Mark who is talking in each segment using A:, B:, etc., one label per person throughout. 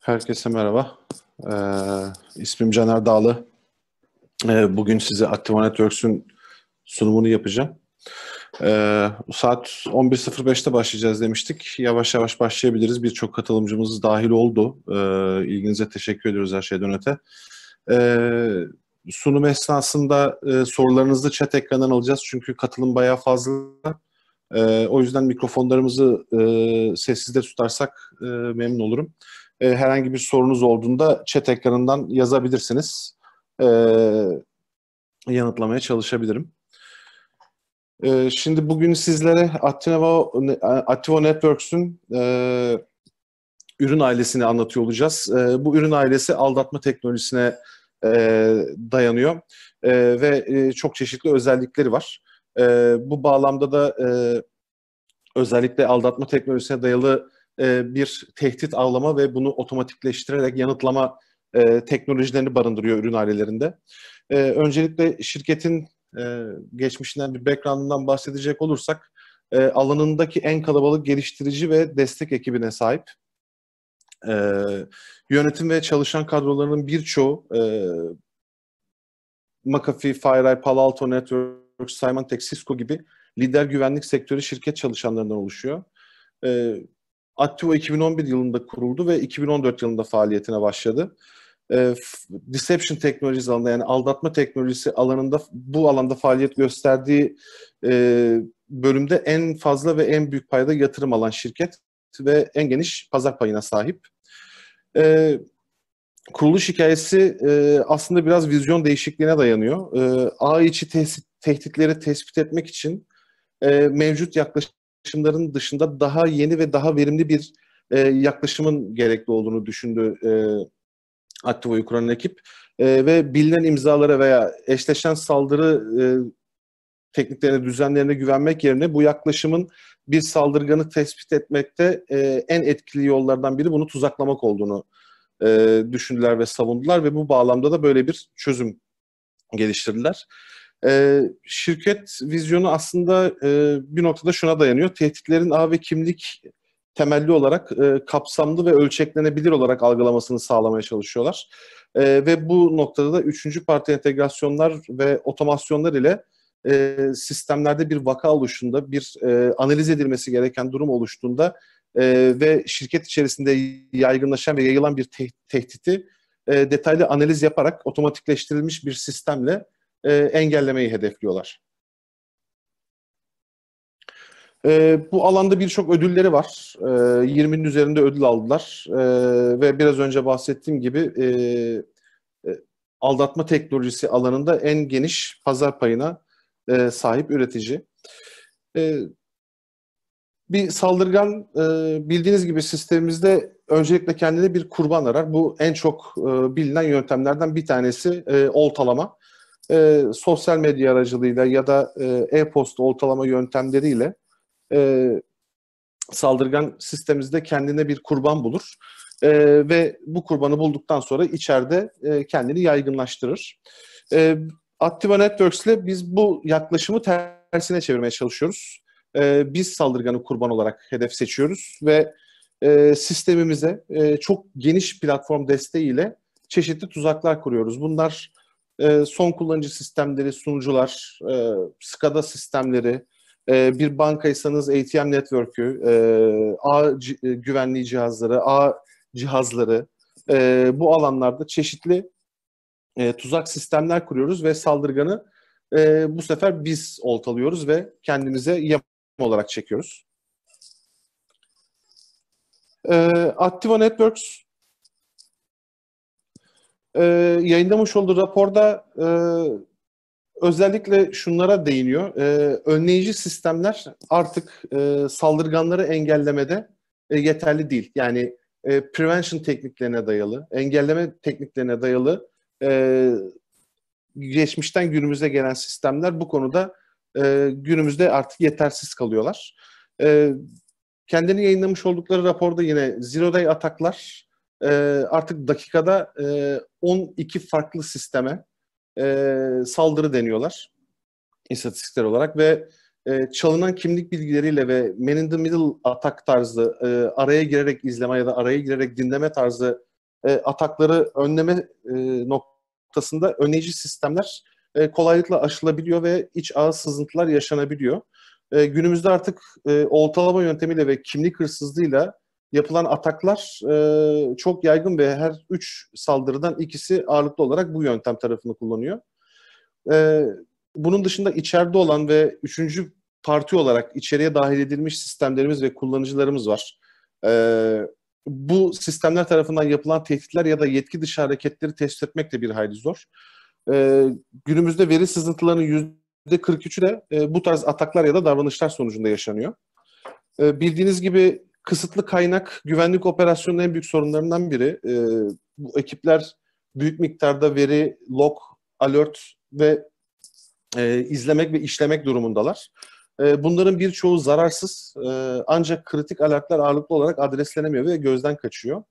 A: Herkese merhaba. Ee, ismim Caner Dağlı. Ee, bugün size Activa Networks'ün sunumunu yapacağım. Ee, saat 11.05'te başlayacağız demiştik. Yavaş yavaş başlayabiliriz. Birçok katılımcımız dahil oldu. Ee, ilginize teşekkür ediyoruz her şeyden öte. Ee, sunum esnasında e, sorularınızı chat ekranından alacağız. Çünkü katılım bayağı fazla. Ee, o yüzden mikrofonlarımızı e, sessizde tutarsak e, memnun olurum e, herhangi bir sorunuz olduğunda chat ekranından yazabilirsiniz. E, yanıtlamaya çalışabilirim. E, şimdi bugün sizlere Activo, Networks'ün e, ürün ailesini anlatıyor olacağız. E, bu ürün ailesi aldatma teknolojisine e, dayanıyor e, ve e, çok çeşitli özellikleri var. E, bu bağlamda da e, özellikle aldatma teknolojisine dayalı e, bir tehdit avlama ve bunu otomatikleştirerek yanıtlama e, teknolojilerini barındırıyor ürün ailelerinde. E, öncelikle şirketin geçmişinden bir background'ından bahsedecek olursak alanındaki en kalabalık geliştirici ve destek ekibine sahip. yönetim ve çalışan kadrolarının birçoğu McAfee, FireEye, Palo Alto Networks, Symantec, Cisco gibi lider güvenlik sektörü şirket çalışanlarından oluşuyor. Aktivo 2011 yılında kuruldu ve 2014 yılında faaliyetine başladı. Ee, deception teknolojisi alanında yani aldatma teknolojisi alanında bu alanda faaliyet gösterdiği e, bölümde en fazla ve en büyük payda yatırım alan şirket ve en geniş pazar payına sahip. Ee, kuruluş hikayesi e, aslında biraz vizyon değişikliğine dayanıyor. E, ağ içi tehditleri tespit etmek için e, mevcut yaklaşım yaklaşımların dışında daha yeni ve daha verimli bir e, yaklaşımın gerekli olduğunu düşündü e, Aktivo'yu kuran ekip. E, ve bilinen imzalara veya eşleşen saldırı e, tekniklerine, düzenlerine güvenmek yerine bu yaklaşımın bir saldırganı tespit etmekte e, en etkili yollardan biri bunu tuzaklamak olduğunu e, düşündüler ve savundular ve bu bağlamda da böyle bir çözüm geliştirdiler. E, şirket vizyonu aslında e, bir noktada şuna dayanıyor. Tehditlerin ağ ve kimlik temelli olarak e, kapsamlı ve ölçeklenebilir olarak algılamasını sağlamaya çalışıyorlar. E, ve bu noktada da üçüncü parti entegrasyonlar ve otomasyonlar ile e, sistemlerde bir vaka oluşunda, bir e, analiz edilmesi gereken durum oluştuğunda e, ve şirket içerisinde yaygınlaşan ve yayılan bir te tehditi e, detaylı analiz yaparak otomatikleştirilmiş bir sistemle e, engellemeyi hedefliyorlar. E, bu alanda birçok ödülleri var. E, 20'nin üzerinde ödül aldılar e, ve biraz önce bahsettiğim gibi e, e, aldatma teknolojisi alanında en geniş pazar payına e, sahip üretici. E, bir saldırgan e, bildiğiniz gibi sistemimizde öncelikle kendine bir kurban arar. Bu en çok e, bilinen yöntemlerden bir tanesi e, oltalama e, sosyal medya aracılığıyla ya da e, e-posta oltalama yöntemleriyle e, saldırgan sistemimizde kendine bir kurban bulur. E, ve bu kurbanı bulduktan sonra içeride e, kendini yaygınlaştırır. E, Activa Networks ile biz bu yaklaşımı tersine çevirmeye çalışıyoruz. E, biz saldırganı kurban olarak hedef seçiyoruz ve e, sistemimize e, çok geniş platform desteğiyle çeşitli tuzaklar kuruyoruz. Bunlar ee, son kullanıcı sistemleri, sunucular, e, SCADA sistemleri, e, bir bankaysanız ATM network'ü, e, ağ e, güvenliği cihazları, ağ cihazları, e, bu alanlarda çeşitli tuzak sistemler kuruyoruz ve saldırganı bu sefer biz oltalıyoruz ve kendimize yem olarak çekiyoruz. E, Activa Networks e, yayınlamış olduğu raporda e, özellikle şunlara değiniyor. E, önleyici sistemler artık e, saldırganları engellemede e, yeterli değil. Yani e, prevention tekniklerine dayalı, engelleme tekniklerine dayalı e, geçmişten günümüze gelen sistemler bu konuda e, günümüzde artık yetersiz kalıyorlar. E, kendini yayınlamış oldukları raporda yine zero day ataklar e, artık dakikada e, 12 farklı sisteme e, saldırı deniyorlar istatistikler olarak ve e, çalınan kimlik bilgileriyle ve man in the middle atak tarzı e, araya girerek izleme ya da araya girerek dinleme tarzı e, atakları önleme e, noktasında önleyici sistemler e, kolaylıkla aşılabiliyor ve iç ağ sızıntılar yaşanabiliyor. E, günümüzde artık e, oltalama yöntemiyle ve kimlik hırsızlığıyla yapılan ataklar e, çok yaygın ve her üç saldırıdan ikisi ağırlıklı olarak bu yöntem tarafını kullanıyor. E, bunun dışında içeride olan ve üçüncü parti olarak içeriye dahil edilmiş sistemlerimiz ve kullanıcılarımız var. E, bu sistemler tarafından yapılan tehditler ya da yetki dışı hareketleri tespit etmek de bir hayli zor. E, günümüzde veri sızıntılarının %43'ü de e, bu tarz ataklar ya da davranışlar sonucunda yaşanıyor. E, bildiğiniz gibi kısıtlı kaynak güvenlik operasyonunun en büyük sorunlarından biri. E, bu ekipler büyük miktarda veri, log, alert ve e, izlemek ve işlemek durumundalar. E, bunların birçoğu zararsız e, ancak kritik alertler ağırlıklı olarak adreslenemiyor ve gözden kaçıyor.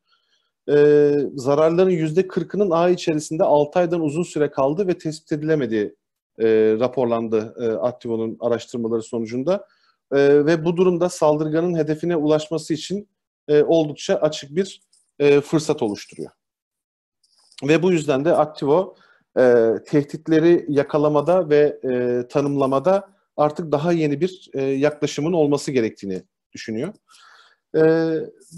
A: E, zararların %40'ının ağ içerisinde 6 aydan uzun süre kaldı ve tespit edilemedi e, raporlandı e, Aktivo'nun araştırmaları sonucunda e, ve bu durumda saldırganın hedefine ulaşması için e, oldukça açık bir e, fırsat oluşturuyor. Ve bu yüzden de Activo e, tehditleri yakalamada ve e, tanımlamada artık daha yeni bir e, yaklaşımın olması gerektiğini düşünüyor. E,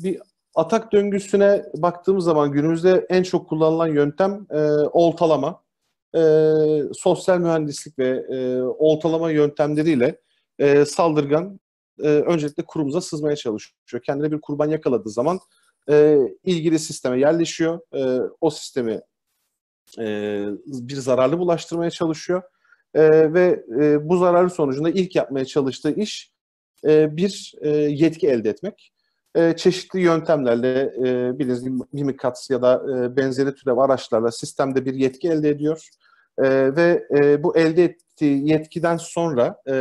A: bir atak döngüsüne baktığımız zaman günümüzde en çok kullanılan yöntem e, oltalama. E, sosyal mühendislik ve e, oltalama yöntemleriyle e, saldırgan e, öncelikle kurumuza sızmaya çalışıyor. Kendine bir kurban yakaladığı zaman e, ilgili sisteme yerleşiyor. E, o sistemi e, bir zararlı bulaştırmaya çalışıyor. E, ve e, bu zararlı sonucunda ilk yapmaya çalıştığı iş e, bir e, yetki elde etmek. E, çeşitli yöntemlerle e, bildiğiniz mimikats ya da e, benzeri türev araçlarla sistemde bir yetki elde ediyor. E, ve e, bu elde ettiği yetkiden sonra e,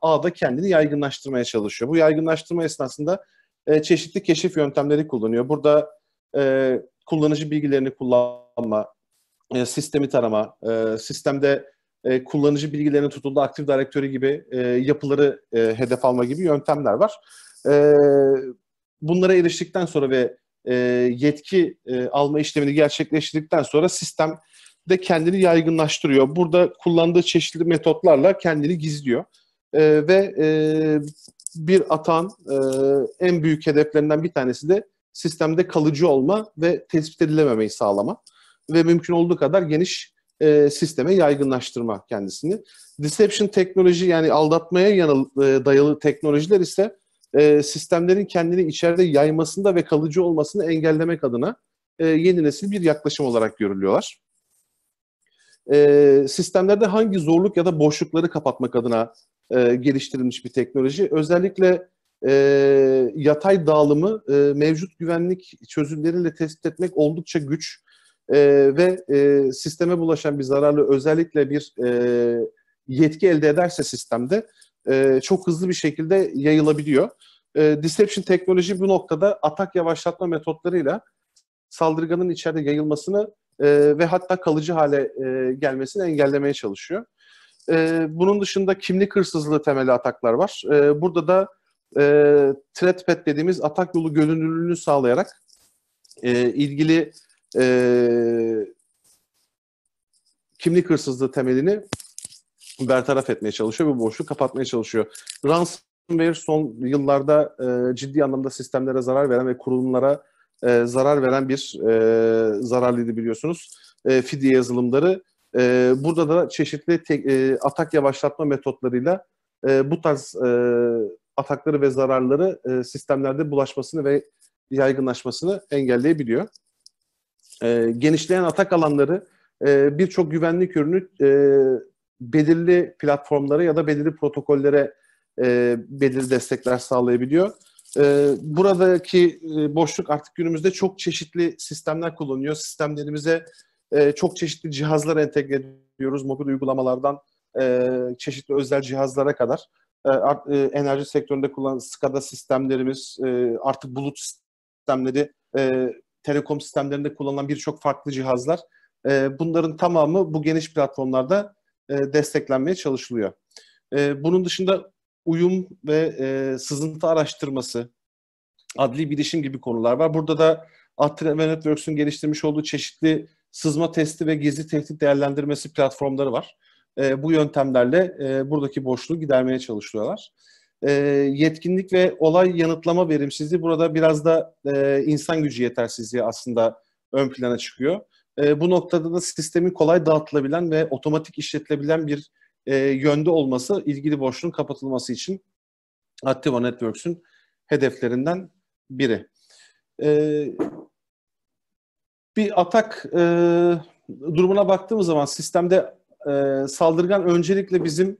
A: ağda kendini yaygınlaştırmaya çalışıyor. Bu yaygınlaştırma esnasında e, çeşitli keşif yöntemleri kullanıyor. Burada e, kullanıcı bilgilerini kullanma, e, sistemi tarama, e, sistemde e, kullanıcı bilgilerinin tutulduğu aktif direktörü gibi e, yapıları e, hedef alma gibi yöntemler var. E, bunlara eriştikten sonra ve e, yetki e, alma işlemini gerçekleştirdikten sonra sistem de kendini yaygınlaştırıyor. Burada kullandığı çeşitli metotlarla kendini gizliyor. E, ve e, bir atan e, en büyük hedeflerinden bir tanesi de sistemde kalıcı olma ve tespit edilememeyi sağlama ve mümkün olduğu kadar geniş e, sisteme yaygınlaştırma kendisini. Deception teknoloji yani aldatmaya yanıl, e, dayalı teknolojiler ise e, sistemlerin kendini içeride yaymasında ve kalıcı olmasını engellemek adına e, yeni nesil bir yaklaşım olarak görülüyorlar e, sistemlerde hangi zorluk ya da boşlukları kapatmak adına e, geliştirilmiş bir teknoloji. Özellikle e, yatay dağılımı e, mevcut güvenlik çözümleriyle tespit etmek oldukça güç e, ve e, sisteme bulaşan bir zararlı özellikle bir e, yetki elde ederse sistemde e, çok hızlı bir şekilde yayılabiliyor. E, deception teknoloji bu noktada atak yavaşlatma metotlarıyla saldırganın içeride yayılmasını e, ve hatta kalıcı hale e, gelmesini engellemeye çalışıyor. E, bunun dışında kimlik hırsızlığı temeli ataklar var. E, burada da e, ThreatPad dediğimiz atak yolu görünürlüğünü sağlayarak e, ilgili e, kimlik hırsızlığı temelini bertaraf etmeye çalışıyor ve boşluğu kapatmaya çalışıyor. Ransomware son yıllarda e, ciddi anlamda sistemlere zarar veren ve kurumlara e, zarar veren bir e, zararlıydı biliyorsunuz. E, fidye yazılımları. E, burada da çeşitli tek, e, atak yavaşlatma metotlarıyla e, bu tarz e, atakları ve zararları e, sistemlerde bulaşmasını ve yaygınlaşmasını engelleyebiliyor. E, genişleyen atak alanları e, birçok güvenlik ürünü e, belirli platformlara ya da belirli protokollere e, belirli destekler sağlayabiliyor. Ee, buradaki e, boşluk artık günümüzde çok çeşitli sistemler kullanıyor. Sistemlerimize e, çok çeşitli cihazlar entegre ediyoruz. Mobil uygulamalardan e, çeşitli özel cihazlara kadar. enerji sektöründe kullanılan SCADA sistemlerimiz, artık bulut sistemleri, telekom sistemlerinde kullanılan birçok farklı cihazlar. bunların tamamı bu geniş platformlarda desteklenmeye çalışılıyor. bunun dışında uyum ve e, sızıntı araştırması, adli bilişim gibi konular var. Burada da Attila ve Networks'ün geliştirmiş olduğu çeşitli sızma testi ve gizli tehdit değerlendirmesi platformları var. E, bu yöntemlerle e, buradaki boşluğu gidermeye çalışıyorlar. E, yetkinlik ve olay yanıtlama verimsizliği burada biraz da e, insan gücü yetersizliği aslında ön plana çıkıyor. E, bu noktada da sistemin kolay dağıtılabilen ve otomatik işletilebilen bir e, yönde olması ilgili boşluğun kapatılması için Activa Networks'ün hedeflerinden biri. E, bir atak e, durumuna baktığımız zaman sistemde e, saldırgan öncelikle bizim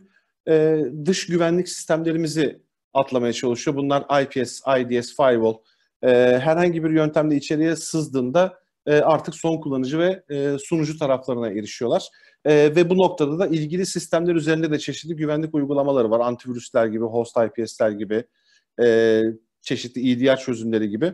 A: e, dış güvenlik sistemlerimizi atlamaya çalışıyor. Bunlar IPS, IDS, Firewall. E, herhangi bir yöntemle içeriye sızdığında e, artık son kullanıcı ve e, sunucu taraflarına erişiyorlar. E, ve bu noktada da ilgili sistemler üzerinde de çeşitli güvenlik uygulamaları var. Antivirüsler gibi, host IPS'ler gibi, e, çeşitli EDR çözümleri gibi.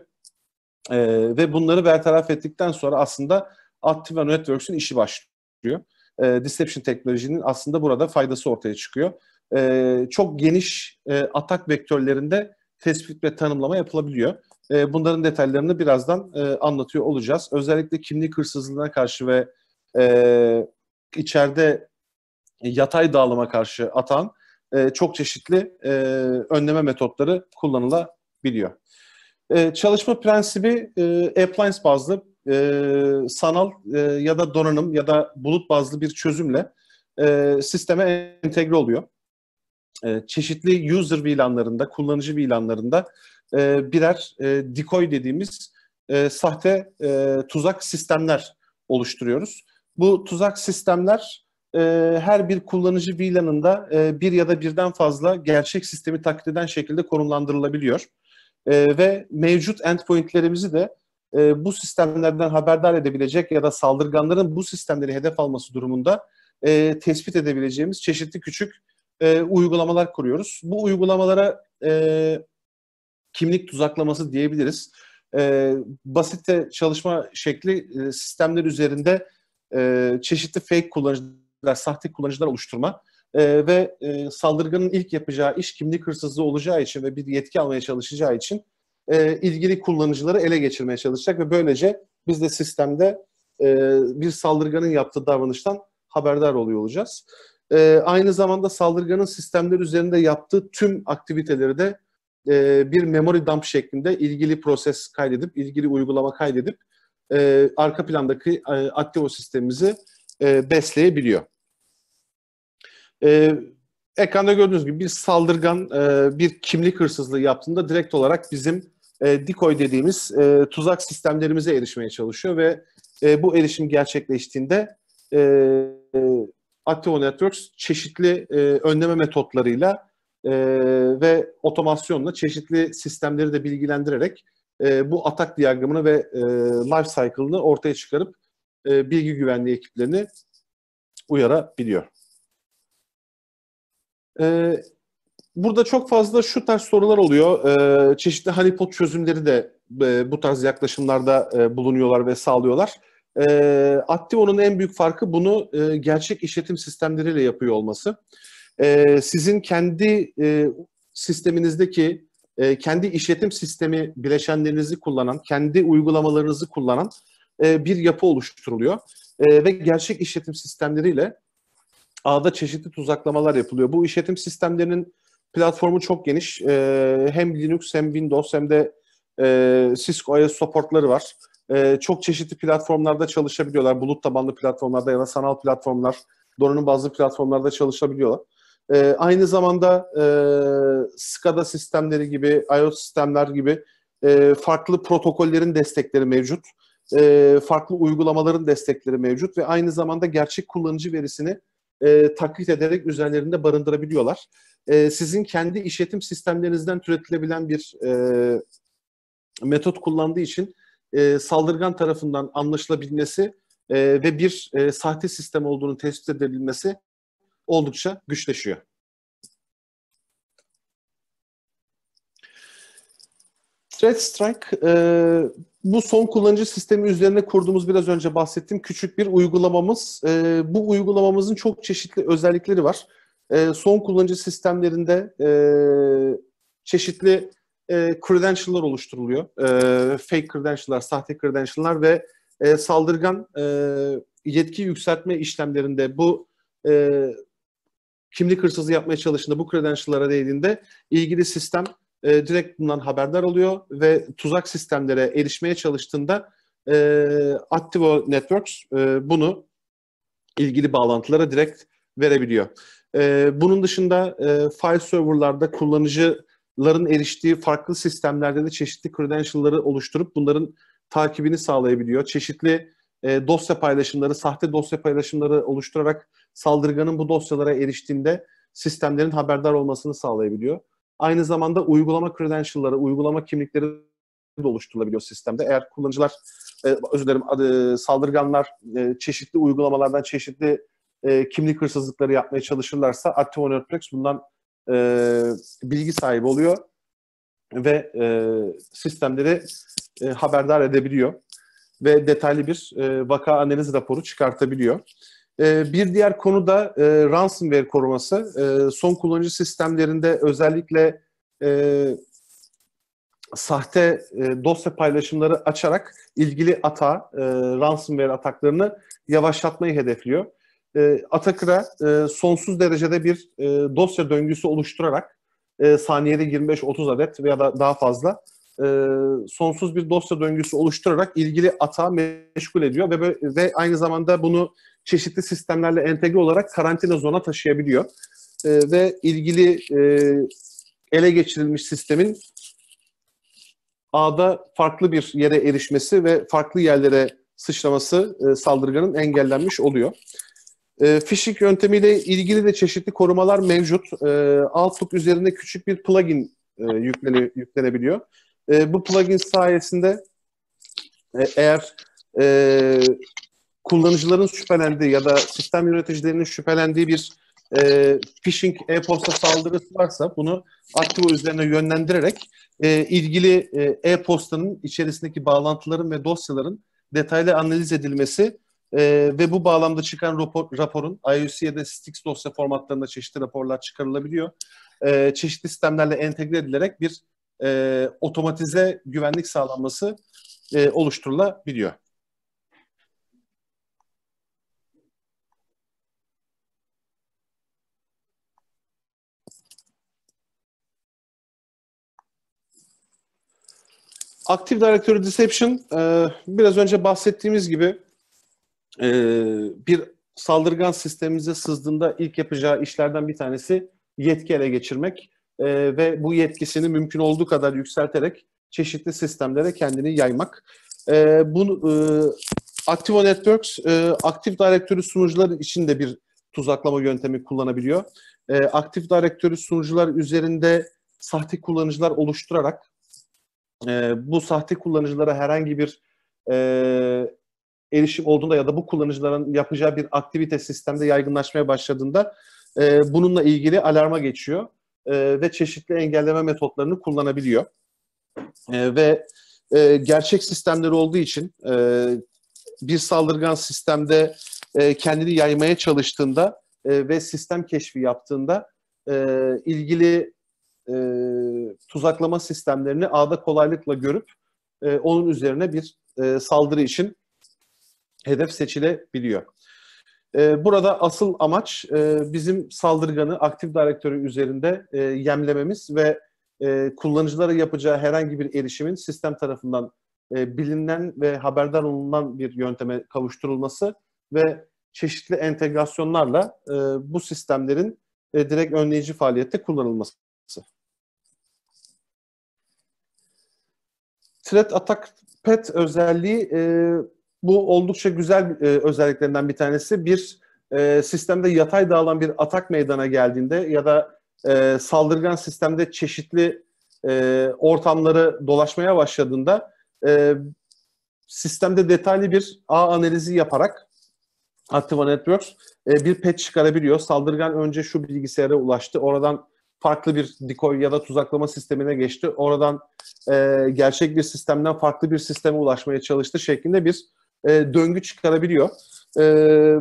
A: E, ve bunları bertaraf ettikten sonra aslında Active Networks'ün işi başlıyor. E, Deception teknolojinin aslında burada faydası ortaya çıkıyor. E, çok geniş e, atak vektörlerinde tespit ve tanımlama yapılabiliyor. E, bunların detaylarını birazdan e, anlatıyor olacağız. Özellikle kimlik hırsızlığına karşı ve e, içeride yatay dağılıma karşı atan e, çok çeşitli e, önleme metotları kullanılabiliyor. E, çalışma prensibi e, appliance bazlı e, sanal e, ya da donanım ya da bulut bazlı bir çözümle e, sisteme entegre oluyor. E, çeşitli user ilanlarında, kullanıcı ilanlarında e, birer e, decoy dediğimiz e, sahte e, tuzak sistemler oluşturuyoruz. Bu tuzak sistemler e, her bir kullanıcı VLAN'ında e, bir ya da birden fazla gerçek sistemi taklit eden şekilde konumlandırılabiliyor. E, ve mevcut endpointlerimizi de e, bu sistemlerden haberdar edebilecek ya da saldırganların bu sistemleri hedef alması durumunda e, tespit edebileceğimiz çeşitli küçük e, uygulamalar kuruyoruz. Bu uygulamalara e, kimlik tuzaklaması diyebiliriz. E, basitçe çalışma şekli e, sistemler üzerinde e, çeşitli fake kullanıcılar, sahte kullanıcılar oluşturma e, ve e, saldırganın ilk yapacağı iş kimlik hırsızlığı olacağı için ve bir yetki almaya çalışacağı için e, ilgili kullanıcıları ele geçirmeye çalışacak ve böylece biz de sistemde e, bir saldırganın yaptığı davranıştan haberdar oluyor olacağız. E, aynı zamanda saldırganın sistemler üzerinde yaptığı tüm aktiviteleri de e, bir memory dump şeklinde ilgili proses kaydedip, ilgili uygulama kaydedip e, arka plandaki e, aktivo sistemimizi e, besleyebiliyor. E, ekranda gördüğünüz gibi bir saldırgan e, bir kimlik hırsızlığı yaptığında direkt olarak bizim e, decoy dediğimiz e, tuzak sistemlerimize erişmeye çalışıyor ve e, bu erişim gerçekleştiğinde e, e Activo Networks çeşitli e, önleme metotlarıyla e, ve otomasyonla çeşitli sistemleri de bilgilendirerek e, bu atak diyagramını ve e, life cycle'ını ortaya çıkarıp e, bilgi güvenliği ekiplerini uyarabiliyor. E, burada çok fazla şu tarz sorular oluyor. E, çeşitli honeypot çözümleri de e, bu tarz yaklaşımlarda e, bulunuyorlar ve sağlıyorlar. E, Activo'nun en büyük farkı bunu e, gerçek işletim sistemleriyle yapıyor olması. E, sizin kendi e, sisteminizdeki e, kendi işletim sistemi bileşenlerinizi kullanan, kendi uygulamalarınızı kullanan e, bir yapı oluşturuluyor. E, ve gerçek işletim sistemleriyle ağda çeşitli tuzaklamalar yapılıyor. Bu işletim sistemlerinin platformu çok geniş. E, hem Linux hem Windows hem de e, Cisco IS supportları var. E, çok çeşitli platformlarda çalışabiliyorlar. Bulut tabanlı platformlarda ya da sanal platformlar, donanım bazı platformlarda çalışabiliyorlar. E, aynı zamanda e, SCADA sistemleri gibi, IOS sistemler gibi e, farklı protokollerin destekleri mevcut. E, farklı uygulamaların destekleri mevcut ve aynı zamanda gerçek kullanıcı verisini e, taklit ederek üzerlerinde barındırabiliyorlar. E, sizin kendi işletim sistemlerinizden türetilebilen bir e, metot kullandığı için e, saldırgan tarafından anlaşılabilmesi e, ve bir e, sahte sistem olduğunu tespit edebilmesi oldukça güçleşiyor. Threat Strike e, bu son kullanıcı sistemi üzerine kurduğumuz biraz önce bahsettiğim küçük bir uygulamamız. E, bu uygulamamızın çok çeşitli özellikleri var. E, son kullanıcı sistemlerinde e, çeşitli e, credential'lar oluşturuluyor. E, fake credential'lar, sahte credential'lar ve e, saldırgan e, yetki yükseltme işlemlerinde bu e, kimlik hırsızı yapmaya çalıştığında bu credential'lara değdiğinde ilgili sistem e, direkt bundan haberdar oluyor ve tuzak sistemlere erişmeye çalıştığında e, Activo Networks e, bunu ilgili bağlantılara direkt verebiliyor. E, bunun dışında e, file serverlarda kullanıcıların eriştiği farklı sistemlerde de çeşitli credential'ları oluşturup bunların takibini sağlayabiliyor. Çeşitli e, dosya paylaşımları, sahte dosya paylaşımları oluşturarak saldırganın bu dosyalara eriştiğinde sistemlerin haberdar olmasını sağlayabiliyor. Aynı zamanda uygulama credential'ları, uygulama kimlikleri de oluşturulabiliyor sistemde. Eğer kullanıcılar, e, özür dilerim, e, saldırganlar e, çeşitli uygulamalardan çeşitli e, kimlik hırsızlıkları yapmaya çalışırlarsa Active Onyx bundan e, bilgi sahibi oluyor ve e, sistemleri e, haberdar edebiliyor ve detaylı bir e, vaka analiz raporu çıkartabiliyor. E, bir diğer konu da e, ransomware koruması. E, son kullanıcı sistemlerinde özellikle e, sahte e, dosya paylaşımları açarak ilgili ata, e, ransomware ataklarını yavaşlatmayı hedefliyor. E, Atakır'a e, sonsuz derecede bir e, dosya döngüsü oluşturarak e, saniyede 25-30 adet veya da daha fazla e, sonsuz bir dosya döngüsü oluşturarak ilgili atağı meşgul ediyor ve, ve aynı zamanda bunu çeşitli sistemlerle entegre olarak karantina zona taşıyabiliyor. E, ve ilgili e, ele geçirilmiş sistemin ağda farklı bir yere erişmesi ve farklı yerlere sıçraması e, saldırganın engellenmiş oluyor. E, phishing yöntemiyle ilgili de çeşitli korumalar mevcut. E, Outlook üzerinde küçük bir plugin e, yüklene, yüklenebiliyor. E, bu plugin sayesinde e, eğer e, kullanıcıların şüphelendiği ya da sistem yöneticilerinin şüphelendiği bir e, phishing e-posta saldırısı varsa bunu Activo üzerine yönlendirerek e, ilgili e, e-postanın içerisindeki bağlantıların ve dosyaların detaylı analiz edilmesi e, ve bu bağlamda çıkan rapor, raporun IOC ya da STIX dosya formatlarında çeşitli raporlar çıkarılabiliyor. E, çeşitli sistemlerle entegre edilerek bir e, otomatize güvenlik sağlanması e, oluşturulabiliyor. Active Directory Deception e, biraz önce bahsettiğimiz gibi e, bir saldırgan sistemimize sızdığında ilk yapacağı işlerden bir tanesi yetki ele geçirmek e, ve bu yetkisini mümkün olduğu kadar yükselterek çeşitli sistemlere kendini yaymak. Ee, e, bu e, Activo Networks e, aktif direktörü sunucular için de bir tuzaklama yöntemi kullanabiliyor. E, ee, aktif direktörü sunucular üzerinde sahte kullanıcılar oluşturarak e, bu sahte kullanıcılara herhangi bir e, erişim olduğunda ya da bu kullanıcıların yapacağı bir aktivite sistemde yaygınlaşmaya başladığında e, bununla ilgili alarma geçiyor e, ve çeşitli engelleme metotlarını kullanabiliyor. E, ve e, gerçek sistemleri olduğu için e, bir saldırgan sistemde e, kendini yaymaya çalıştığında e, ve sistem keşfi yaptığında e, ilgili e, tuzaklama sistemlerini ağda kolaylıkla görüp e, onun üzerine bir e, saldırı için hedef seçilebiliyor. Ee, burada asıl amaç e, bizim saldırganı aktif direktörü üzerinde e, yemlememiz ve e, kullanıcılara yapacağı herhangi bir erişimin sistem tarafından e, bilinen ve haberdar olunan bir yönteme kavuşturulması ve çeşitli entegrasyonlarla bu sistemlerin e, direkt önleyici faaliyette kullanılması. Threat Attack Pet özelliği bu oldukça güzel e, özelliklerinden bir tanesi. Bir e, sistemde yatay dağılan bir atak meydana geldiğinde ya da e, saldırgan sistemde çeşitli e, ortamları dolaşmaya başladığında e, sistemde detaylı bir ağ analizi yaparak Activa Networks e, bir patch çıkarabiliyor. Saldırgan önce şu bilgisayara ulaştı. Oradan farklı bir decoy ya da tuzaklama sistemine geçti. Oradan e, gerçek bir sistemden farklı bir sisteme ulaşmaya çalıştı şeklinde bir e, döngü çıkarabiliyor. E,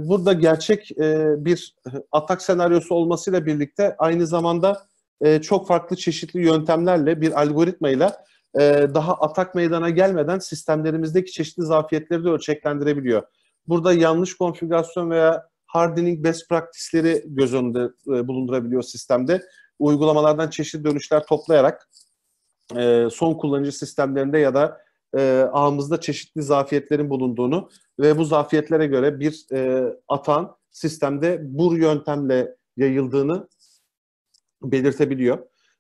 A: burada gerçek e, bir atak senaryosu olmasıyla birlikte aynı zamanda e, çok farklı çeşitli yöntemlerle bir algoritmayla e, daha atak meydana gelmeden sistemlerimizdeki çeşitli zafiyetleri de ölçeklendirebiliyor. Burada yanlış konfigürasyon veya hardening best practice'leri göz önünde e, bulundurabiliyor sistemde. Uygulamalardan çeşitli dönüşler toplayarak e, son kullanıcı sistemlerinde ya da e, ağımızda çeşitli zafiyetlerin bulunduğunu ve bu zafiyetlere göre bir e, atan sistemde bu yöntemle yayıldığını belirtebiliyor.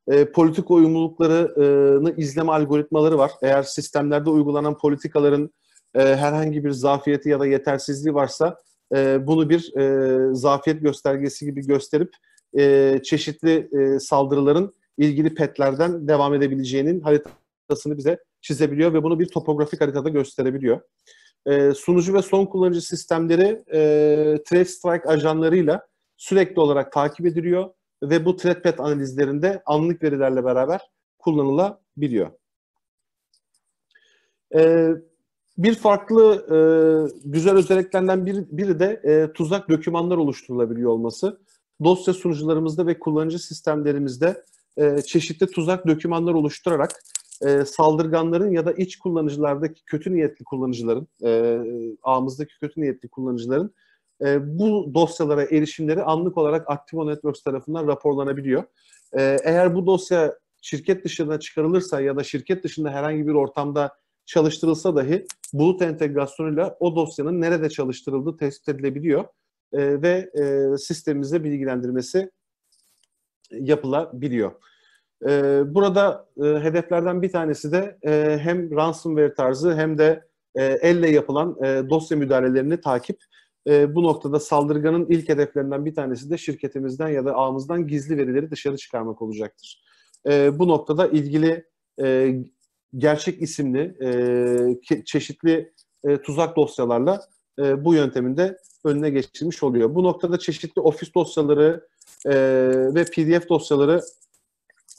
A: E, politik uyumluluklarını izleme algoritmaları var. Eğer sistemlerde uygulanan politikaların e, herhangi bir zafiyeti ya da yetersizliği varsa e, bunu bir e, zafiyet göstergesi gibi gösterip e, çeşitli e, saldırıların ilgili petlerden devam edebileceğinin haritasını bize çizebiliyor ve bunu bir topografik haritada gösterebiliyor. E, sunucu ve son kullanıcı sistemleri e, Threat Strike ajanlarıyla sürekli olarak takip ediliyor ve bu ThreatPad analizlerinde anlık verilerle beraber kullanılabiliyor. E, bir farklı e, güzel özelliklerden biri, biri de e, tuzak dokümanlar oluşturulabiliyor olması. Dosya sunucularımızda ve kullanıcı sistemlerimizde e, çeşitli tuzak dokümanlar oluşturarak e, saldırganların ya da iç kullanıcılardaki kötü niyetli kullanıcıların, e, ağımızdaki kötü niyetli kullanıcıların e, bu dosyalara erişimleri anlık olarak Activo Networks tarafından raporlanabiliyor. E, eğer bu dosya şirket dışına çıkarılırsa ya da şirket dışında herhangi bir ortamda çalıştırılsa dahi bulut entegrasyonuyla o dosyanın nerede çalıştırıldığı tespit edilebiliyor e, ve e, sistemimize bilgilendirmesi yapılabiliyor. E, burada e, hedeflerden bir tanesi de e, hem ransomware tarzı hem de e, elle yapılan e, dosya müdahalelerini takip. E, bu noktada saldırganın ilk hedeflerinden bir tanesi de şirketimizden ya da ağımızdan gizli verileri dışarı çıkarmak olacaktır. E, bu noktada ilgili e, gerçek isimli e, çeşitli e, tuzak dosyalarla e, bu yönteminde önüne geçilmiş oluyor. Bu noktada çeşitli ofis dosyaları e, ve pdf dosyaları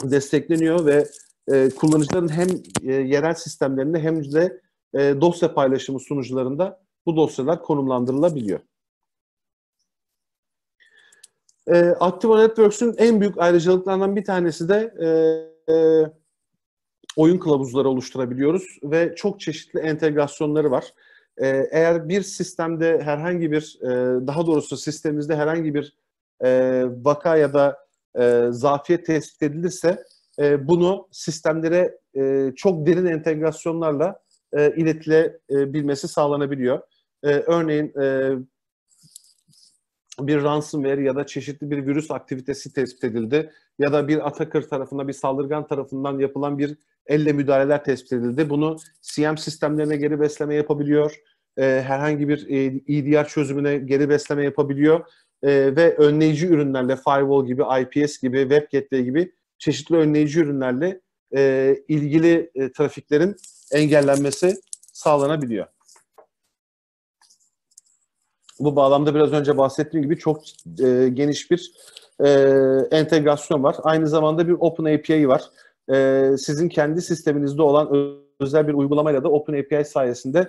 A: destekleniyor ve e, kullanıcıların hem e, yerel sistemlerinde hem de e, dosya paylaşımı sunucularında bu dosyalar konumlandırılabiliyor. E, Activa Networks'ün en büyük ayrıcalıklarından bir tanesi de e, e, oyun kılavuzları oluşturabiliyoruz ve çok çeşitli entegrasyonları var. E, eğer bir sistemde herhangi bir, e, daha doğrusu sistemimizde herhangi bir e, vaka ya da e, zafiyet tespit edilirse e, bunu sistemlere e, çok derin entegrasyonlarla e, iletilebilmesi sağlanabiliyor. E, örneğin e, bir ransomware ya da çeşitli bir virüs aktivitesi tespit edildi ya da bir atakır tarafından bir saldırgan tarafından yapılan bir elle müdahaleler tespit edildi. Bunu CM sistemlerine geri besleme yapabiliyor. E, herhangi bir EDR e çözümüne geri besleme yapabiliyor e, ve önleyici ürünlerle firewall gibi, IPS gibi, web gateway gibi çeşitli önleyici ürünlerle e, ilgili e, trafiklerin engellenmesi sağlanabiliyor. Bu bağlamda biraz önce bahsettiğim gibi çok e, geniş bir e, entegrasyon var. Aynı zamanda bir Open API var. E, sizin kendi sisteminizde olan özel bir uygulamayla da Open API sayesinde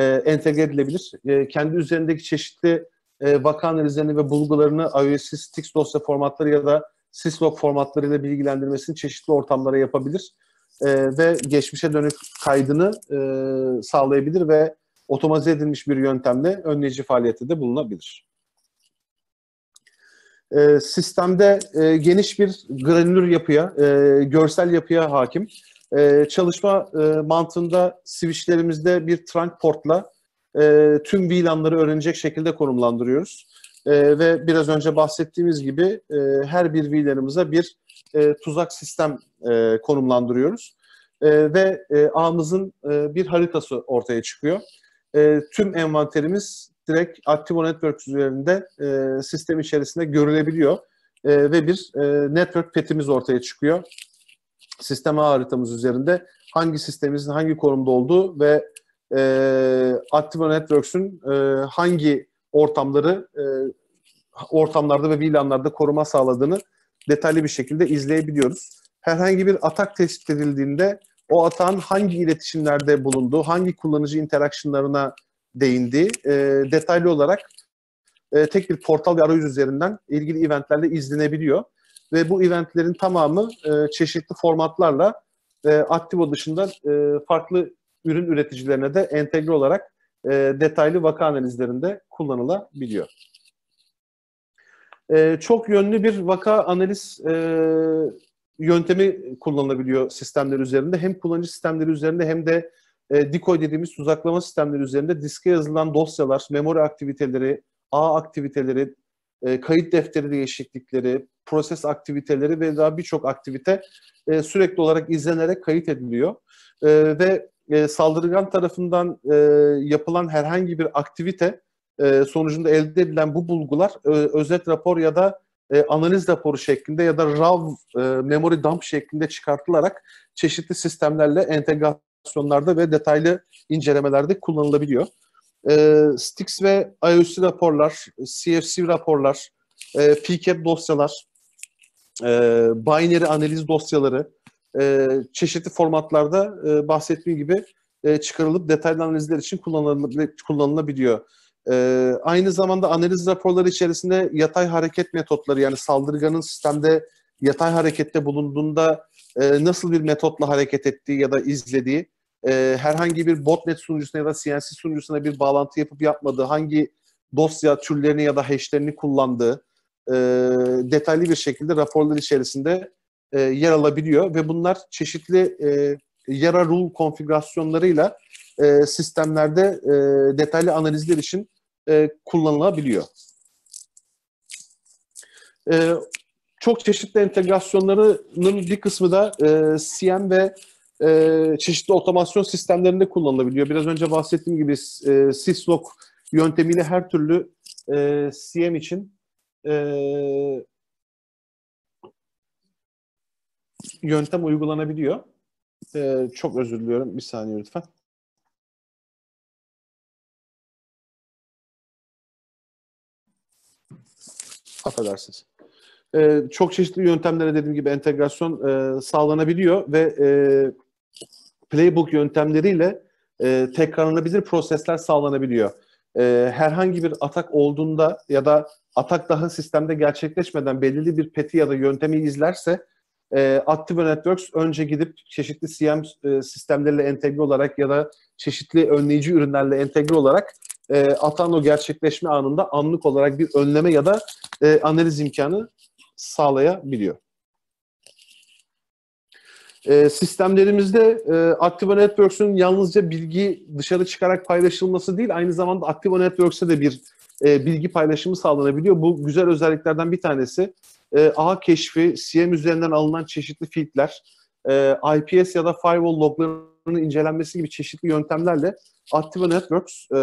A: e, entegre edilebilir. E, kendi üzerindeki çeşitli e, vaka analizlerini ve bulgularını IOSIS, TIX dosya formatları ya da SysLog formatlarıyla bilgilendirmesini çeşitli ortamlara yapabilir e, ve geçmişe dönük kaydını e, sağlayabilir ve otomatize edilmiş bir yöntemle önleyici faaliyette de bulunabilir. E, sistemde e, geniş bir granülür yapıya, e, görsel yapıya hakim. E, çalışma e, mantığında switchlerimizde bir trunk portla e, tüm VLAN'ları öğrenecek şekilde konumlandırıyoruz. E, ve biraz önce bahsettiğimiz gibi e, her bir VLAN'ımıza bir e, tuzak sistem e, konumlandırıyoruz. E, ve e, ağımızın e, bir haritası ortaya çıkıyor. E, tüm envanterimiz direkt Activo Network üzerinde e, sistem içerisinde görülebiliyor. E, ve bir e, network petimiz ortaya çıkıyor. Sistem haritamız üzerinde hangi sistemimizin hangi konumda olduğu ve e, ee, Active Networks'ün e, hangi ortamları e, ortamlarda ve VLAN'larda koruma sağladığını detaylı bir şekilde izleyebiliyoruz. Herhangi bir atak tespit edildiğinde o atağın hangi iletişimlerde bulunduğu, hangi kullanıcı interaction'larına değindiği e, detaylı olarak e, tek bir portal ve arayüz üzerinden ilgili eventlerle izlenebiliyor. Ve bu eventlerin tamamı e, çeşitli formatlarla e, Activo dışında e, farklı ürün üreticilerine de entegre olarak e, detaylı vaka analizlerinde kullanılabiliyor. E, çok yönlü bir vaka analiz e, yöntemi kullanılabiliyor sistemler üzerinde. Hem kullanıcı sistemleri üzerinde hem de e, decoy dediğimiz tuzaklama sistemleri üzerinde diske yazılan dosyalar, memori aktiviteleri, ağ aktiviteleri, e, kayıt defteri değişiklikleri, proses aktiviteleri ve daha birçok aktivite e, sürekli olarak izlenerek kayıt ediliyor. E, ve e, saldırgan tarafından e, yapılan herhangi bir aktivite e, sonucunda elde edilen bu bulgular e, özet rapor ya da e, analiz raporu şeklinde ya da RAW e, memory dump şeklinde çıkartılarak çeşitli sistemlerle entegrasyonlarda ve detaylı incelemelerde kullanılabiliyor. E, STIX ve IOC raporlar, CFC raporlar, e, PCAP dosyalar, e, binary analiz dosyaları, e, çeşitli formatlarda e, bahsettiğim gibi e, çıkarılıp detaylı analizler için kullanılabiliyor. E, aynı zamanda analiz raporları içerisinde yatay hareket metotları yani saldırganın sistemde yatay harekette bulunduğunda e, nasıl bir metotla hareket ettiği ya da izlediği, e, herhangi bir botnet sunucusuna ya da CNC sunucusuna bir bağlantı yapıp yapmadığı, hangi dosya türlerini ya da hashlerini kullandığı e, detaylı bir şekilde raporlar içerisinde e, yer alabiliyor ve bunlar çeşitli e, yara rule konfigürasyonlarıyla e, sistemlerde e, detaylı analizler için e, kullanılabiliyor. E, çok çeşitli entegrasyonlarının bir kısmı da e, CM ve e, çeşitli otomasyon sistemlerinde kullanılabiliyor. Biraz önce bahsettiğim gibi e, Syslog yöntemiyle her türlü e, CM için e, yöntem uygulanabiliyor. Ee, çok özür diliyorum. Bir saniye lütfen. Affedersiniz. Ee, çok çeşitli yöntemlere dediğim gibi entegrasyon e, sağlanabiliyor ve e, playbook yöntemleriyle e, tekrarlanabilir prosesler sağlanabiliyor. E, herhangi bir atak olduğunda ya da atak daha sistemde gerçekleşmeden belirli bir peti ya da yöntemi izlerse e, Active Networks önce gidip çeşitli CM e, sistemleriyle entegre olarak ya da çeşitli önleyici ürünlerle entegre olarak e, atan o gerçekleşme anında anlık olarak bir önleme ya da e, analiz imkanı sağlayabiliyor. E, sistemlerimizde e, Activa Networks'ün yalnızca bilgi dışarı çıkarak paylaşılması değil, aynı zamanda Active Networks'e de bir e, bilgi paylaşımı sağlanabiliyor. Bu güzel özelliklerden bir tanesi e, ağ keşfi, CM üzerinden alınan çeşitli filtreler, e, IPS ya da firewall loglarının incelenmesi gibi çeşitli yöntemlerle Active Networks e,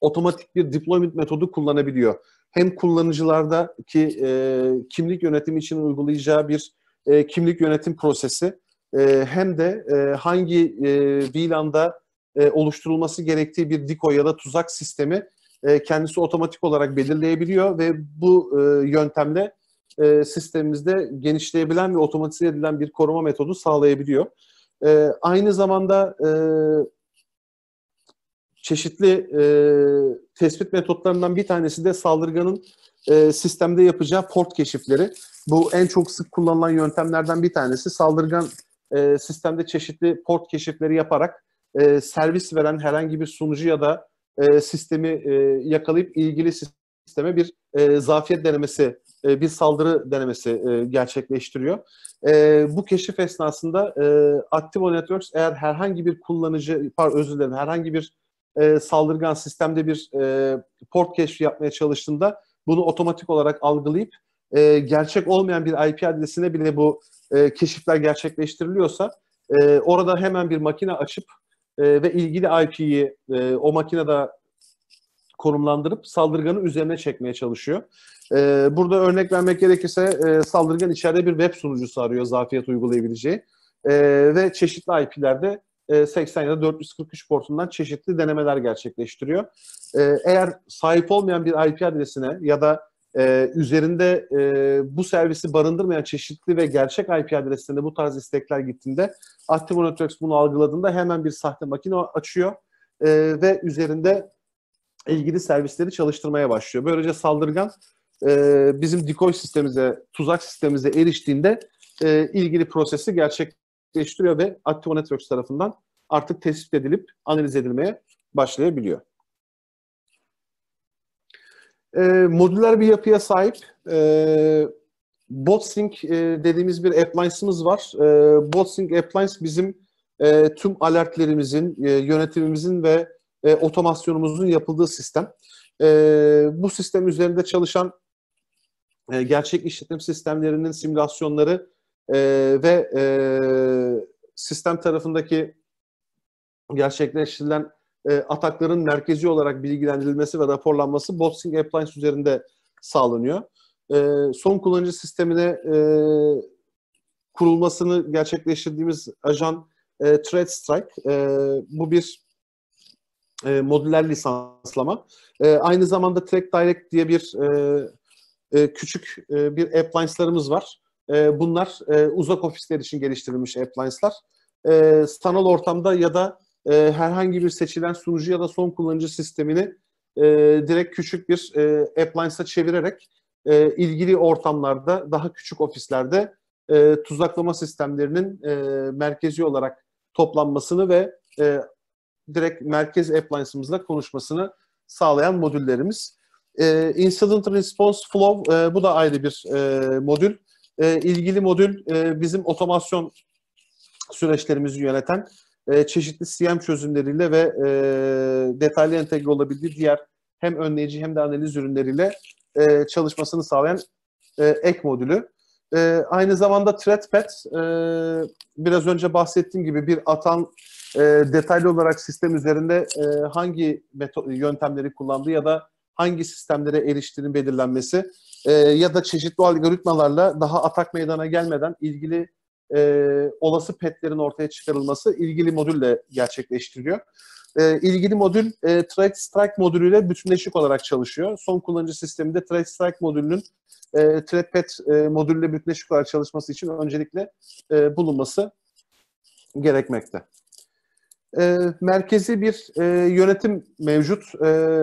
A: otomatik bir deployment metodu kullanabiliyor. Hem kullanıcılardaki e, kimlik yönetimi için uygulayacağı bir e, kimlik yönetim prosesi e, hem de e, hangi e, VLAN'da e, oluşturulması gerektiği bir dico ya da tuzak sistemi e, kendisi otomatik olarak belirleyebiliyor ve bu e, yöntemle e, sistemimizde genişleyebilen ve otomatize edilen bir koruma metodu sağlayabiliyor. aynı zamanda çeşitli tespit metotlarından bir tanesi de saldırganın sistemde yapacağı port keşifleri. Bu en çok sık kullanılan yöntemlerden bir tanesi. Saldırgan sistemde çeşitli port keşifleri yaparak servis veren herhangi bir sunucu ya da e, sistemi e, yakalayıp ilgili sisteme bir e, zafiyet denemesi, e, bir saldırı denemesi e, gerçekleştiriyor. E, bu keşif esnasında e, Activo Networks eğer herhangi bir kullanıcı, pardon özür dilerim, herhangi bir e, saldırgan sistemde bir e, port keşfi yapmaya çalıştığında bunu otomatik olarak algılayıp e, gerçek olmayan bir IP adresine bile bu e, keşifler gerçekleştiriliyorsa e, orada hemen bir makine açıp ee, ve ilgili IP'yi e, o makinede konumlandırıp saldırganın üzerine çekmeye çalışıyor. E, burada örnek vermek gerekirse e, saldırgan içeride bir web sunucusu arıyor zafiyet uygulayabileceği e, ve çeşitli IP'lerde 80 e, ya da 443 portundan çeşitli denemeler gerçekleştiriyor. Eğer sahip olmayan bir IP adresine ya da e, üzerinde e, bu servisi barındırmayan çeşitli ve gerçek IP adreslerine bu tarz istekler gittiğinde Active Networks bunu algıladığında hemen bir sahte makine açıyor e, ve üzerinde ilgili servisleri çalıştırmaya başlıyor. Böylece saldırgan e, bizim decoy sistemimize, tuzak sistemimize eriştiğinde e, ilgili prosesi gerçekleştiriyor ve Active Networks tarafından artık tespit edilip analiz edilmeye başlayabiliyor. E, modüler bir yapıya sahip. E, ee, BotSync e, ee, dediğimiz bir appliance'ımız var. E, BotSync appliance bizim e, tüm alertlerimizin, e, yönetimimizin ve e, otomasyonumuzun yapıldığı sistem. E, bu sistem üzerinde çalışan e, gerçek işletim sistemlerinin simülasyonları e, ve e, sistem tarafındaki gerçekleştirilen e, atakların merkezi olarak bilgilendirilmesi ve raporlanması Boxing Appliance üzerinde sağlanıyor. E, son kullanıcı sistemine e, kurulmasını gerçekleştirdiğimiz ajan e, ThreadStrike. E, bu bir e, modüler lisanslama. E, aynı zamanda Track diye bir e, e, küçük e, bir appliance'larımız var. E, bunlar e, uzak ofisler için geliştirilmiş appliance'lar. E, sanal ortamda ya da e, herhangi bir seçilen sunucu ya da son kullanıcı sistemini e, direkt küçük bir e, appliance'a çevirerek e, ilgili ortamlarda, daha küçük ofislerde e, tuzaklama sistemlerinin e, merkezi olarak toplanmasını ve e, direkt merkez appliance'ımızla konuşmasını sağlayan modüllerimiz. E, Incident Response Flow e, bu da ayrı bir e, modül. E, ilgili modül e, bizim otomasyon süreçlerimizi yöneten e, çeşitli CM çözümleriyle ve e, detaylı entegre olabildiği diğer hem önleyici hem de analiz ürünleriyle e, çalışmasını sağlayan e, ek modülü. E, aynı zamanda ThreadPad e, biraz önce bahsettiğim gibi bir atan e, detaylı olarak sistem üzerinde e, hangi yöntemleri kullandığı ya da hangi sistemlere eriştiğinin belirlenmesi e, ya da çeşitli algoritmalarla daha atak meydana gelmeden ilgili e, olası petlerin ortaya çıkarılması ilgili modülle gerçekleştiriliyor. E, ilgili modül e, Trade Strike modülüyle bütünleşik olarak çalışıyor. Son kullanıcı sisteminde Threat Strike modülünün e, Pet e, modülüyle bütünleşik olarak çalışması için öncelikle e, bulunması gerekmekte. E, merkezi bir e, yönetim mevcut. E,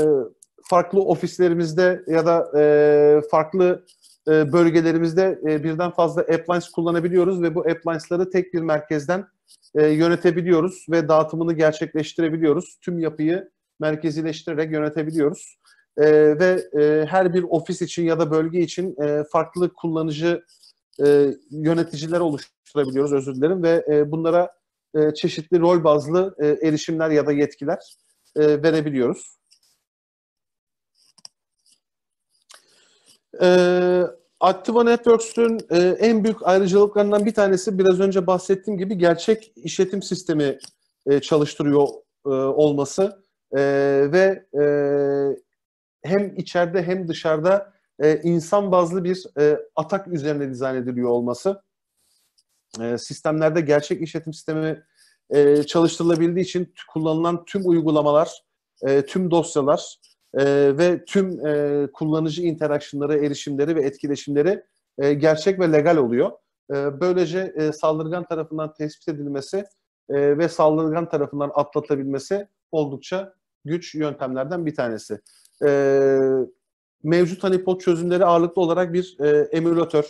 A: farklı ofislerimizde ya da e, farklı e, bölgelerimizde e, birden fazla appliance kullanabiliyoruz ve bu AppLines'ları tek bir merkezden e, yönetebiliyoruz ve dağıtımını gerçekleştirebiliyoruz. Tüm yapıyı merkezileştirerek yönetebiliyoruz. ve her bir ofis için ya da bölge için farklı kullanıcı yöneticiler oluşturabiliyoruz özür dilerim ve bunlara çeşitli rol bazlı erişimler ya da yetkiler verebiliyoruz. Ee, Activa Networks'ün e, en büyük ayrıcalıklarından bir tanesi biraz önce bahsettiğim gibi gerçek işletim sistemi e, çalıştırıyor e, olması e, ve e, hem içeride hem dışarıda e, insan bazlı bir e, atak üzerine dizayn ediliyor olması. E, sistemlerde gerçek işletim sistemi e, çalıştırılabildiği için kullanılan tüm uygulamalar, e, tüm dosyalar e, ve tüm e, kullanıcı interaksiyonları, erişimleri ve etkileşimleri e, gerçek ve legal oluyor. E, böylece e, saldırgan tarafından tespit edilmesi e, ve saldırgan tarafından atlatabilmesi oldukça güç yöntemlerden bir tanesi. E, mevcut hani çözümleri ağırlıklı olarak bir e, emülatör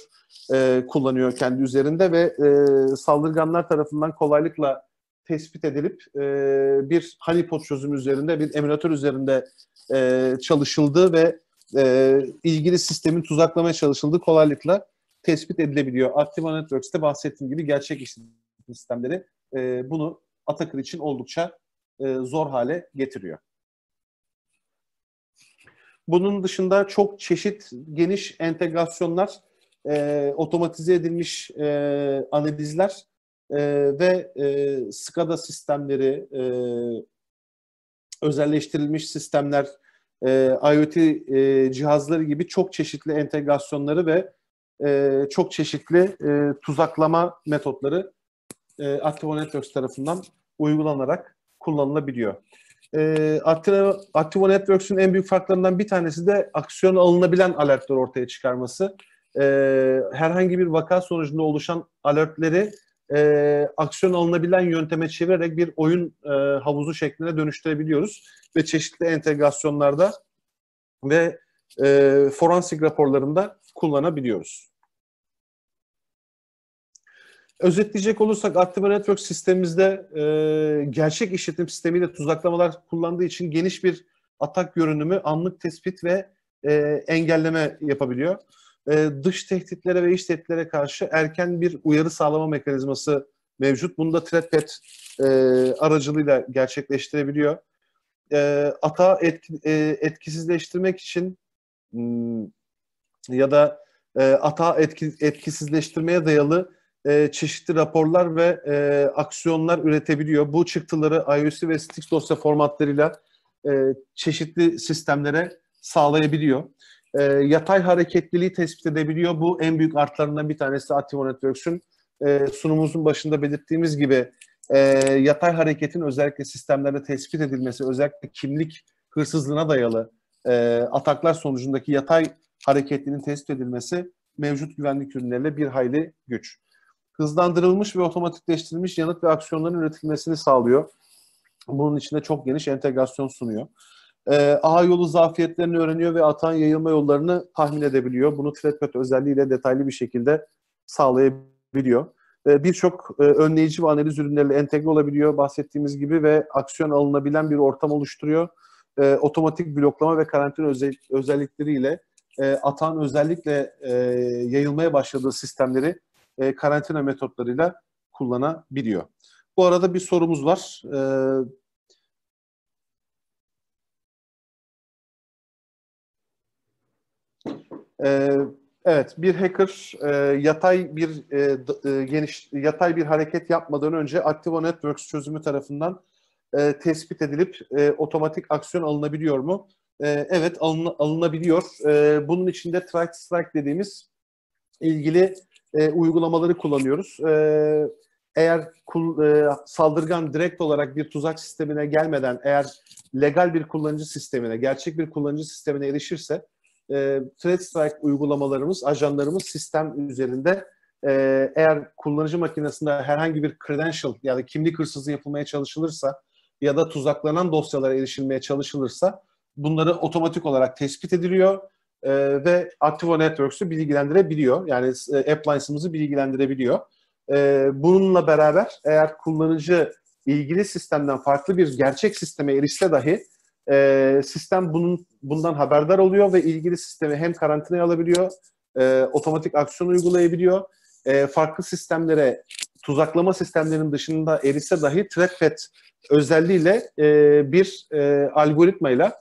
A: e, kullanıyor kendi üzerinde ve e, saldırganlar tarafından kolaylıkla tespit edilip e, bir Honeypot çözümü üzerinde, bir emülatör üzerinde e, çalışıldığı ve e, ilgili sistemin tuzaklamaya çalışıldığı kolaylıkla tespit edilebiliyor. Activa Networks'te bahsettiğim gibi gerçek işletim sistemleri e, bunu Atakır için oldukça e, zor hale getiriyor. Bunun dışında çok çeşit geniş entegrasyonlar, e, otomatize edilmiş e, analizler e, ve e, SCADA sistemleri, e, özelleştirilmiş sistemler, e, IoT e, cihazları gibi çok çeşitli entegrasyonları ve e, çok çeşitli e, tuzaklama metotları e, Active Networks tarafından uygulanarak kullanılabiliyor. E, Active, Networks'ün en büyük farklarından bir tanesi de aksiyon alınabilen alertleri ortaya çıkarması. E, herhangi bir vaka sonucunda oluşan alertleri e, aksiyon alınabilen yönteme çevirerek bir oyun e, havuzu şekline dönüştürebiliyoruz ve çeşitli entegrasyonlarda ve e, forensik raporlarında kullanabiliyoruz. Özetleyecek olursak Active Network sistemimizde e, gerçek işletim sistemiyle tuzaklamalar kullandığı için geniş bir atak görünümü, anlık tespit ve e, engelleme yapabiliyor. E, dış tehditlere ve iç tehditlere karşı erken bir uyarı sağlama mekanizması mevcut. Bunu da ThreatPad e, aracılığıyla gerçekleştirebiliyor. E, ata etkisizleştirmek için hmm, ya da ata etkisizleştirmeye dayalı çeşitli raporlar ve aksiyonlar üretebiliyor. Bu çıktıları IOC ve Stix dosya formatlarıyla çeşitli sistemlere sağlayabiliyor e, yatay hareketliliği tespit edebiliyor. Bu en büyük artlarından bir tanesi Ativo Networks'ün e, sunumumuzun başında belirttiğimiz gibi e, yatay hareketin özellikle sistemlerde tespit edilmesi, özellikle kimlik hırsızlığına dayalı e, ataklar sonucundaki yatay hareketliliğin tespit edilmesi mevcut güvenlik ürünlerine bir hayli güç. Hızlandırılmış ve otomatikleştirilmiş yanıt ve aksiyonların üretilmesini sağlıyor. Bunun içinde çok geniş entegrasyon sunuyor e, aha yolu zafiyetlerini öğreniyor ve atan yayılma yollarını tahmin edebiliyor. Bunu ThreatPad özelliğiyle detaylı bir şekilde sağlayabiliyor. E, Birçok e, önleyici ve analiz ürünleriyle entegre olabiliyor bahsettiğimiz gibi ve aksiyon alınabilen bir ortam oluşturuyor. E, otomatik bloklama ve karantina özel, özellikleriyle e, atan özellikle e, yayılmaya başladığı sistemleri e, karantina metotlarıyla kullanabiliyor. Bu arada bir sorumuz var. E, E, evet, bir hacker e, yatay bir e, e geniş yatay bir hareket yapmadan önce Activo Networks çözümü tarafından e, tespit edilip e, otomatik aksiyon alınabiliyor mu? E, evet, alın, alınabiliyor. E, bunun içinde Track Strike dediğimiz ilgili e, uygulamaları kullanıyoruz. E, eğer e, saldırgan direkt olarak bir tuzak sistemine gelmeden eğer legal bir kullanıcı sistemine, gerçek bir kullanıcı sistemine erişirse e, Threat Strike uygulamalarımız, ajanlarımız sistem üzerinde e, eğer kullanıcı makinesinde herhangi bir credential yani kimlik hırsızı yapılmaya çalışılırsa ya da tuzaklanan dosyalara erişilmeye çalışılırsa bunları otomatik olarak tespit ediliyor e, ve Activo Networks'u bilgilendirebiliyor. Yani e, app bilgilendirebiliyor. E, bununla beraber eğer kullanıcı ilgili sistemden farklı bir gerçek sisteme erişse dahi e, sistem bunun bundan haberdar oluyor ve ilgili sistemi hem karantinaya alabiliyor, e, otomatik aksiyon uygulayabiliyor. E, farklı sistemlere, tuzaklama sistemlerinin dışında erise dahi ThreatPad özelliğiyle e, bir e, algoritmayla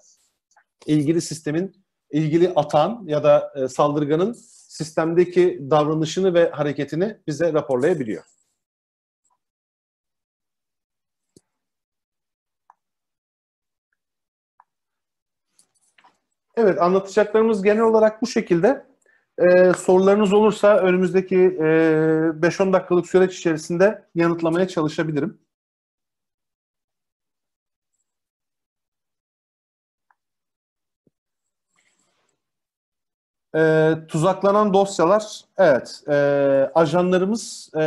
A: ilgili sistemin, ilgili atan ya da e, saldırganın sistemdeki davranışını ve hareketini bize raporlayabiliyor. Evet anlatacaklarımız genel olarak bu şekilde. Ee, sorularınız olursa önümüzdeki e, 5-10 dakikalık süreç içerisinde yanıtlamaya çalışabilirim. E, tuzaklanan dosyalar, evet, e, ajanlarımız, e,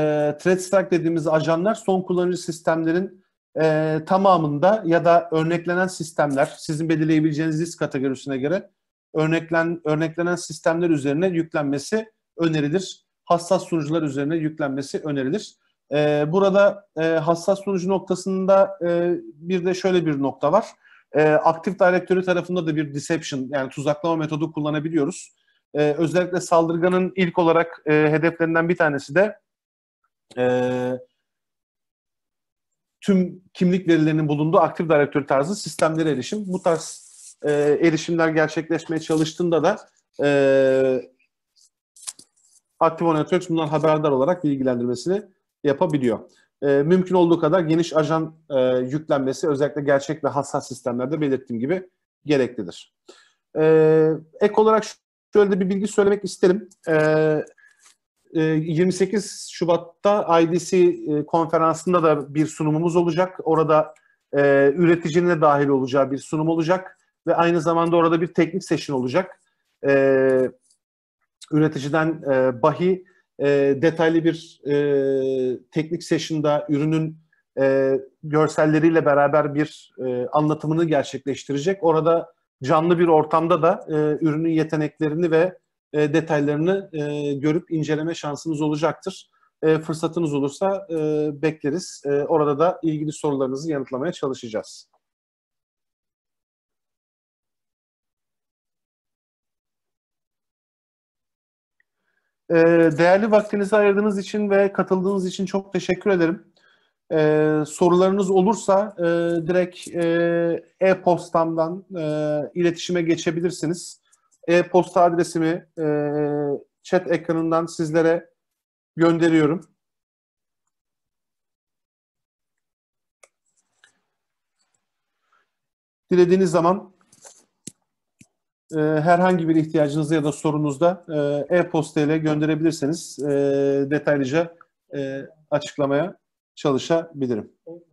A: ThreatStack dediğimiz ajanlar son kullanıcı sistemlerin e, tamamında ya da örneklenen sistemler sizin belirleyebileceğiniz risk kategorisine göre örneklen, örneklenen sistemler üzerine yüklenmesi önerilir. Hassas sunucular üzerine yüklenmesi önerilir. E, burada e, hassas sunucu noktasında e, bir de şöyle bir nokta var. E, ee, aktif direktörü tarafında da bir deception yani tuzaklama metodu kullanabiliyoruz. E, özellikle saldırganın ilk olarak e, hedeflerinden bir tanesi de e, tüm kimlik verilerinin bulunduğu aktif direktör tarzı sistemlere erişim. Bu tarz e, erişimler gerçekleşmeye çalıştığında da e, Active Networks bundan haberdar olarak bilgilendirmesini yapabiliyor. E, mümkün olduğu kadar geniş ajan e, yüklenmesi özellikle gerçek ve hassas sistemlerde belirttiğim gibi gereklidir. E, ek olarak şöyle bir bilgi söylemek isterim. E, 28 ee, Şubat'ta IDC e, konferansında da bir sunumumuz olacak. Orada e, üreticinin de dahil olacağı bir sunum olacak ve aynı zamanda orada bir teknik session olacak. Ee, üreticiden e, Bahi e, detaylı bir teknik session'da ürünün görselleriyle beraber bir anlatımını gerçekleştirecek. Orada canlı bir ortamda da e, ürünün yeteneklerini ve e, detaylarını e, görüp inceleme şansınız olacaktır. E, fırsatınız olursa e, bekleriz. E, orada da ilgili sorularınızı yanıtlamaya çalışacağız. E, değerli vaktinizi ayırdığınız için ve katıldığınız için çok teşekkür ederim. E, sorularınız olursa e, direkt e, e-postamdan e, iletişime geçebilirsiniz e-posta adresimi e, chat ekranından sizlere gönderiyorum. Dilediğiniz zaman e, herhangi bir ihtiyacınızda ya da sorunuzda e, e-posta ile gönderebilirseniz e, detaylıca e, açıklamaya çalışabilirim.